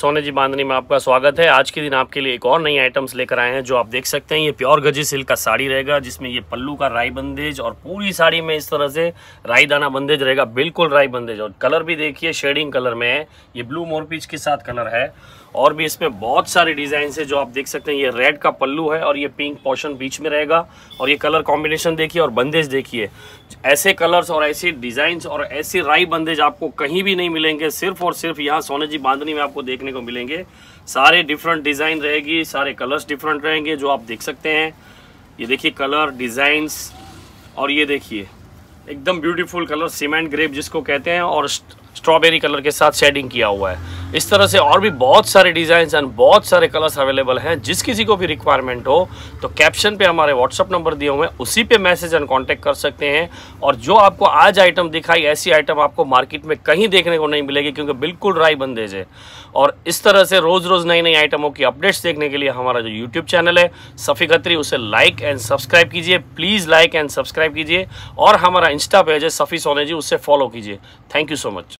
सोने जी बांधनी में आपका स्वागत है आज के दिन आपके लिए एक और नई आइटम्स लेकर आए हैं जो आप देख सकते हैं ये प्योर गजी सिल्क का साड़ी रहेगा जिसमें ये पल्लू का राई बंदेज और पूरी साड़ी में इस तरह से राई दाना बंदेज रहेगा बिल्कुल राई बंदेज और कलर भी देखिए शेडिंग कलर में है ये ब्लू मोरपीच के साथ कलर है और भी इसमें बहुत सारे डिज़ाइन है जो आप देख सकते हैं ये रेड का पल्लू है और ये पिंक पोर्शन बीच में रहेगा और ये कलर कॉम्बिनेशन देखिए और बंदेज देखिए ऐसे कलर्स और ऐसे डिजाइन और ऐसे राई बंदेज आपको कहीं भी नहीं मिलेंगे सिर्फ और सिर्फ यहाँ सोने जी बांधनी में आपको देख देखने को मिलेंगे सारे डिफरेंट डिज़ाइन रहेगी सारे कलर्स डिफरेंट रहेंगे जो आप देख सकते हैं ये देखिए कलर डिज़ाइंस और ये देखिए एकदम ब्यूटीफुल कलर सीमेंट ग्रेप जिसको कहते हैं और स्ट्रॉबेरी कलर के साथ शेडिंग किया हुआ है इस तरह से और भी बहुत सारे डिजाइन एंड बहुत सारे कलर्स अवेलेबल हैं जिस किसी को भी रिक्वायरमेंट हो तो कैप्शन पे हमारे व्हाट्सअप नंबर दिए हुए हैं उसी पे मैसेज एंड कांटेक्ट कर सकते हैं और जो आपको आज आइटम दिखाई ऐसी आइटम आपको मार्केट में कहीं देखने को नहीं मिलेगी क्योंकि बिल्कुल राय बंदेज है और इस तरह से रोज़ रोज़ नई नई आइटमों की अपडेट्स देखने के लिए हमारा जो यूट्यूब चैनल है सफ़ी खत्री उसे लाइक एंड सब्सक्राइब कीजिए प्लीज़ लाइक एंड सब्सक्राइब कीजिए और हमारा इंस्टा पेज है सफ़ी सोने जी उसे फॉलो कीजिए थैंक यू सो मच